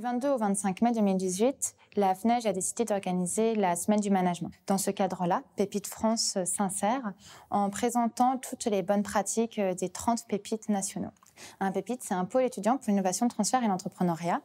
Du 22 au 25 mai 2018, la FNEJ a décidé d'organiser la semaine du management. Dans ce cadre-là, Pépite France s'insère en présentant toutes les bonnes pratiques euh, des 30 pépites nationaux. Un pépite, c'est un pôle étudiant pour l'innovation, le transfert et l'entrepreneuriat,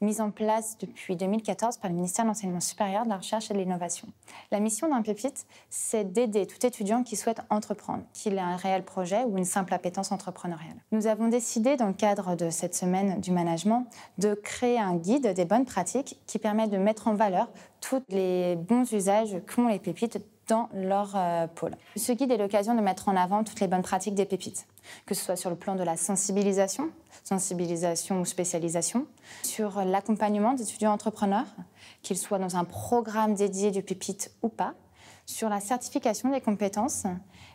mis en place depuis 2014 par le ministère de l'Enseignement supérieur, de la Recherche et de l'Innovation. La mission d'un pépite, c'est d'aider tout étudiant qui souhaite entreprendre, qu'il ait un réel projet ou une simple appétence entrepreneuriale. Nous avons décidé, dans le cadre de cette semaine du management, de créer un guide des bonnes pratiques qui permet de mettre en valeur tous les bons usages qu'ont les pépites dans leur euh, pôle. Ce guide est l'occasion de mettre en avant toutes les bonnes pratiques des pépites, que ce soit sur le plan de la sensibilisation, sensibilisation ou spécialisation, sur l'accompagnement d'étudiants entrepreneurs, qu'ils soient dans un programme dédié du pépite ou pas, sur la certification des compétences,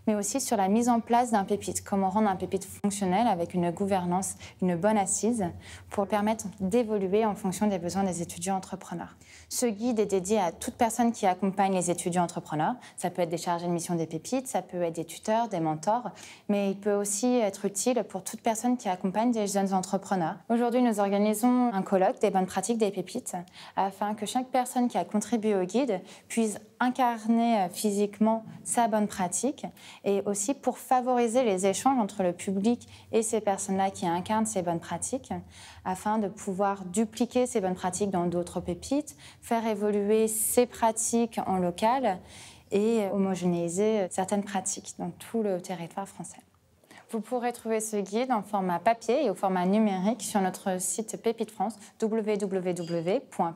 mais aussi sur la mise en place d'un pépite, comment rendre un pépite fonctionnel avec une gouvernance, une bonne assise, pour permettre d'évoluer en fonction des besoins des étudiants entrepreneurs. Ce guide est dédié à toute personne qui accompagne les étudiants entrepreneurs. Ça peut être des chargés de mission des pépites, ça peut être des tuteurs, des mentors, mais il peut aussi être utile pour toute personne qui accompagne des jeunes entrepreneurs. Aujourd'hui, nous organisons un colloque des bonnes pratiques des pépites afin que chaque personne qui a contribué au guide puisse incarner euh, physiquement sa bonne pratique et aussi pour favoriser les échanges entre le public et ces personnes-là qui incarnent ces bonnes pratiques afin de pouvoir dupliquer ces bonnes pratiques dans d'autres pépites, faire évoluer ces pratiques en local et homogénéiser certaines pratiques dans tout le territoire français. Vous pourrez trouver ce guide en format papier et au format numérique sur notre site Pépite France www.pépite-france.fr.